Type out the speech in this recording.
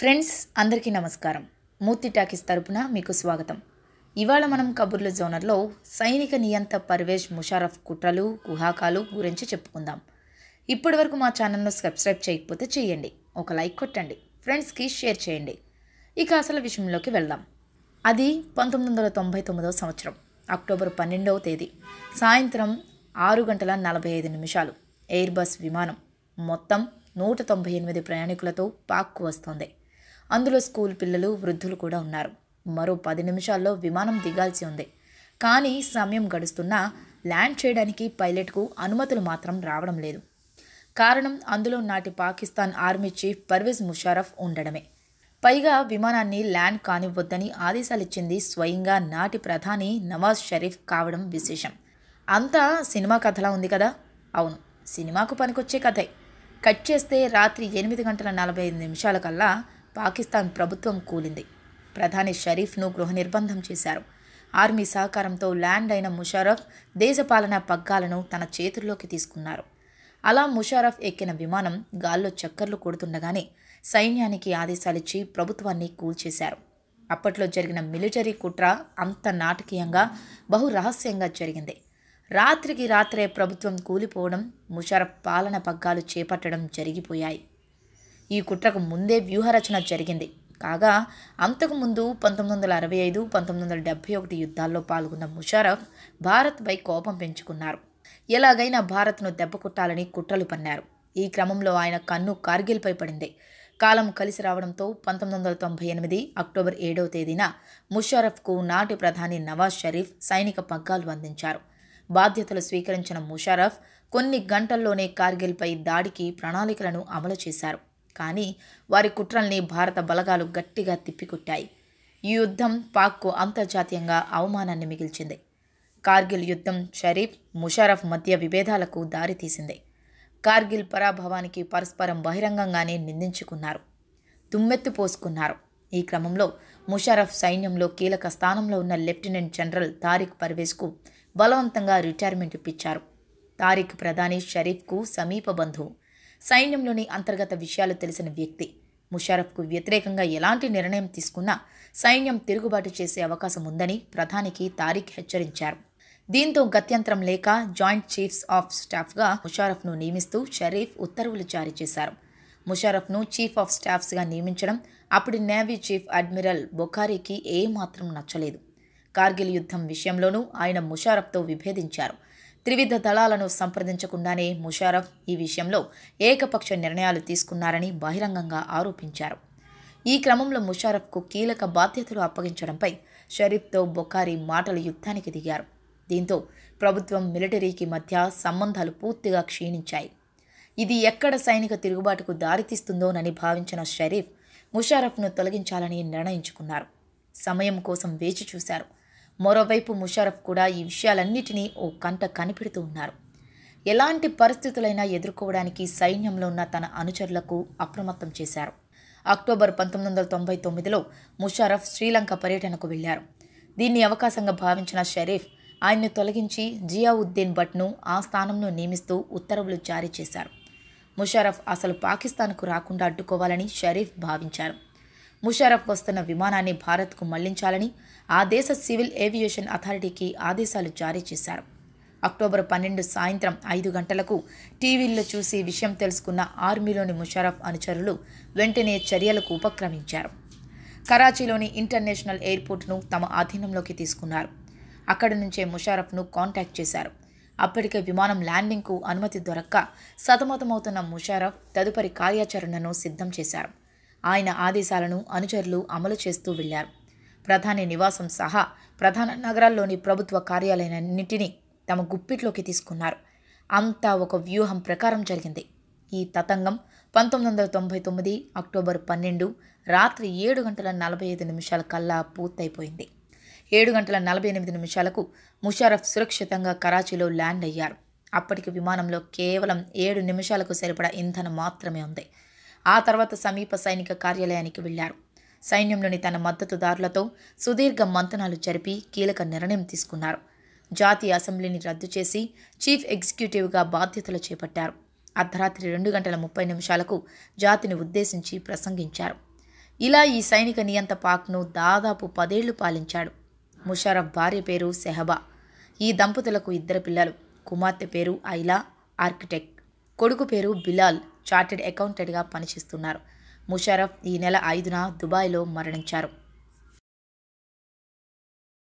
friends అందరికీ నమస్కారం మూర్తి talkies తరపున మీకు స్వాగతం ఇవాళ మనం కబుర్ల జోనర్లో సైనిక నియంత పర్వేజ్ ముషారఫ్ కుట్రలు గుహాకాలు గురించి చెప్పుకుందాం ఇప్పటి వరకు మా ఛానల్ను సబ్స్క్రైబ్ చేయకపోతే చేయండి ఒక లైక్ కొట్టండి ఫ్రెండ్స్కి షేర్ చేయండి ఇక అసలు విషయంలోకి వెళ్దాం అది పంతొమ్మిది వందల తొంభై తొమ్మిదవ సంవత్సరం అక్టోబర్ పన్నెండవ తేదీ సాయంత్రం ఆరు గంటల నలభై ఐదు నిమిషాలు ఎయిర్ బస్ విమానం మొత్తం నూట తొంభై ఎనిమిది ప్రయాణికులతో పాక్కు వస్తోంది అందులో స్కూల్ పిల్లలు వృద్ధులు కూడా ఉన్నారు మరో పది నిమిషాల్లో విమానం దిగాల్సి ఉంది కానీ సమయం గడుస్తున్నా ల్యాండ్ చేయడానికి పైలట్కు అనుమతులు మాత్రం రావడం లేదు కారణం అందులో నాటి పాకిస్తాన్ ఆర్మీ చీఫ్ పర్వేజ్ ముషారఫ్ ఉండడమే పైగా విమానాన్ని ల్యాండ్ కానివ్వద్దని ఆదేశాలిచ్చింది స్వయంగా నాటి ప్రధాని నవాజ్ షరీఫ్ కావడం విశేషం అంతా సినిమా కథలా ఉంది కదా అవును సినిమాకు పనికొచ్చే కథే కట్ చేస్తే రాత్రి ఎనిమిది గంటల నలభై ఐదు నిమిషాలకల్లా పాకిస్తాన్ ప్రభుత్వం కూలింది ప్రధాని షరీఫ్ను గృహ నిర్బంధం చేశారు ఆర్మీ సహకారంతో ల్యాండ్ అయిన ముషారఫ్ దేశపాలన పగ్గాలను తన చేతుల్లోకి తీసుకున్నారు అలా ముషారఫ్ ఎక్కిన విమానం గాల్లో చక్కర్లు కొడుతుండగానే సైన్యానికి ఆదేశాలిచ్చి ప్రభుత్వాన్ని కూల్చేశారు అప్పట్లో జరిగిన మిలిటరీ కుట్ర అంత నాటకీయంగా బహు రహస్యంగా జరిగింది రాత్రికి రాత్రే ప్రభుత్వం కూలిపోవడం ముషారఫ్ పాలన పగ్గాలు చేపట్టడం జరిగిపోయాయి ఈ కుట్రకు ముందే వ్యూహరచన జరిగింది కాగా అంతకుముందు పంతొమ్మిది వందల అరవై ఐదు పంతొమ్మిది వందల డెబ్బై ఒకటి యుద్ధాల్లో పాల్గొన్న ముషారఫ్ భారత్పై కోపం పెంచుకున్నారు ఎలాగైనా భారత్ను దెబ్బకొట్టాలని కుట్రలు పన్నారు ఈ క్రమంలో ఆయన కన్ను కార్గిల్పై పడింది కాలం కలిసి రావడంతో పంతొమ్మిది వందల తొంభై ఎనిమిది అక్టోబర్ ఏడవ తేదీన ముషారఫ్కు నాటి ప్రధాని నవాజ్ షరీఫ్ సైనిక పగ్గాలు అందించారు బాధ్యతలు స్వీకరించిన ముషారఫ్ కొన్ని గంటల్లోనే కార్గిల్పై దాడికి ప్రణాళికలను అమలు చేశారు కానీ వారి కుట్రల్ని భారత బలగాలు గట్టిగా తిప్పికొట్టాయి ఈ యుద్ధం పాక్కు అంతర్జాతీయంగా అవమానాన్ని మిగిల్చింది కార్గిల్ యుద్ధం షరీఫ్ ముషారఫ్ మధ్య విభేదాలకు దారితీసింది కార్గిల్ పరాభవానికి పరస్పరం బహిరంగంగానే నిందించుకున్నారు దుమ్మెత్తు పోసుకున్నారు ఈ క్రమంలో ముషారఫ్ సైన్యంలో కీలక స్థానంలో ఉన్న లెఫ్టినెంట్ జనరల్ తారిక్ పర్వేజ్కు బలవంతంగా రిటైర్మెంట్ ఇప్పించారు తారిక్ ప్రధాని షరీఫ్కు సమీప బంధువు సైన్యంలోని అంతర్గత విషయాలు తెలిసిన వ్యక్తి ముషారఫ్కు వ్యతిరేకంగా ఎలాంటి నిర్ణయం తీసుకున్నా సైన్యం తిరుగుబాటు చేసే అవకాశం ఉందని ప్రధానికి తారిక్ హెచ్చరించారు దీంతో గత్యంతరం లేక జాయింట్ చీఫ్స్ ఆఫ్ స్టాఫ్గా ముషారఫ్ను నియమిస్తూ షరీఫ్ ఉత్తర్వులు జారీ చేశారు ముషారఫ్ను చీఫ్ ఆఫ్ స్టాఫ్స్గా నియమించడం అప్పుడు నేవీ చీఫ్ అడ్మిరల్ బొఖారీకి ఏమాత్రం నచ్చలేదు కార్గిల్ యుద్ధం విషయంలోనూ ఆయన ముషారఫ్తో విభేదించారు త్రివిధ దళాలను సంప్రదించకుండానే ముషారఫ్ ఈ విషయంలో ఏకపక్ష నిర్ణయాలు తీసుకున్నారని బహిరంగంగా ఆరోపించారు ఈ క్రమంలో ముషారఫ్కు కీలక బాధ్యతలు అప్పగించడంపై షరీఫ్తో బొకారి మాటలు యుద్ధానికి దిగారు దీంతో ప్రభుత్వం మిలిటరీకి మధ్య సంబంధాలు పూర్తిగా క్షీణించాయి ఇది ఎక్కడ సైనిక తిరుగుబాటుకు దారితీస్తుందోనని భావించిన షరీఫ్ ముషారఫ్ను తొలగించాలని నిర్ణయించుకున్నారు సమయం కోసం వేచి చూశారు మరోవైపు ముషారఫ్ కూడా ఈ విషయాలన్నిటినీ ఓ కంట కనిపెడుతూ ఉన్నారు ఎలాంటి పరిస్థితులైనా ఎదుర్కోవడానికి సైన్యంలో ఉన్న తన అనుచరులకు అప్రమత్తం చేశారు అక్టోబర్ పంతొమ్మిది వందల తొంభై తొమ్మిదిలో ముషారఫ్ శ్రీలంక పర్యటనకు వెళ్లారు దీన్ని అవకాశంగా భావించిన షరీఫ్ ఆయన్ను తొలగించి జియావుద్దీన్ భట్ను ఆ స్థానంలో నియమిస్తూ ఉత్తర్వులు జారీ చేశారు ముషారఫ్ అసలు పాకిస్తాన్కు రాకుండా అడ్డుకోవాలని షరీఫ్ భావించారు ముషారఫ్ వస్తున్న విమానాన్ని భారత్కు మళ్లించాలని ఆ దేశ సివిల్ ఏవియేషన్ అథారిటీకి ఆదేశాలు జారీ చేశారు అక్టోబర్ పన్నెండు సాయంత్రం ఐదు గంటలకు టీవీల్లో చూసి విషయం తెలుసుకున్న ఆర్మీలోని ముషారఫ్ అనుచరులు వెంటనే చర్యలకు ఉపక్రమించారు కరాచీలోని ఇంటర్నేషనల్ ఎయిర్పోర్ట్ను తమ ఆధీనంలోకి తీసుకున్నారు అక్కడి నుంచే ముషారఫ్ను కాంటాక్ట్ చేశారు అప్పటికే విమానం ల్యాండింగ్కు అనుమతి దొరక్క సతమతమవుతున్న ముషారఫ్ తదుపరి కార్యాచరణను సిద్ధం చేశారు ఆయన ఆదేశాలను అనుచరులు అమలు చేస్తూ వెళ్లారు ప్రధాని నివాసం సహా ప్రధాన నగరాల్లోని ప్రభుత్వ కార్యాలయాలన్నింటినీ తమ గుప్పిట్లోకి తీసుకున్నారు అంతా ఒక వ్యూహం ప్రకారం జరిగింది ఈ తతంగం పంతొమ్మిది వందల తొంభై తొమ్మిది అక్టోబర్ పన్నెండు రాత్రి ఏడు గంటల నలభై ఐదు నిమిషాల కల్లా పూర్తయిపోయింది ఏడు గంటల నలభై ఎనిమిది నిమిషాలకు ముషారఫ్ సురక్షితంగా కరాచీలో ల్యాండ్ అయ్యారు అప్పటికి విమానంలో కేవలం ఏడు నిమిషాలకు సరిపడా ఇంధనం మాత్రమే ఉంది ఆ తర్వాత సమీప సైనిక కార్యాలయానికి వెళ్లారు సైన్యంలోని తన మద్దతుదారులతో సుదీర్ఘ మంతనాలు జరిపి కీలక నిర్ణయం తీసుకున్నారు జాతీయ అసెంబ్లీని రద్దు చేసి చీఫ్ ఎగ్జిక్యూటివ్గా బాధ్యతలు చేపట్టారు అర్ధరాత్రి రెండు గంటల ముప్పై నిమిషాలకు జాతిని ఉద్దేశించి ప్రసంగించారు ఇలా ఈ సైనిక నియంత పాక్ను దాదాపు పదేళ్లు పాలించాడు ముషరఫ్ భార్య పేరు సెహబా ఈ దంపతులకు ఇద్దరు పిల్లలు కుమార్తె పేరు ఐలా ఆర్కిటెక్ట్ కొడుకు పేరు బిలాల్ చార్టెడ్ అకౌంటెంట్గా పనిచేస్తున్నారు ముషారఫ్ ఈ నెల ఐదున దుబాయ్లో మరణించారు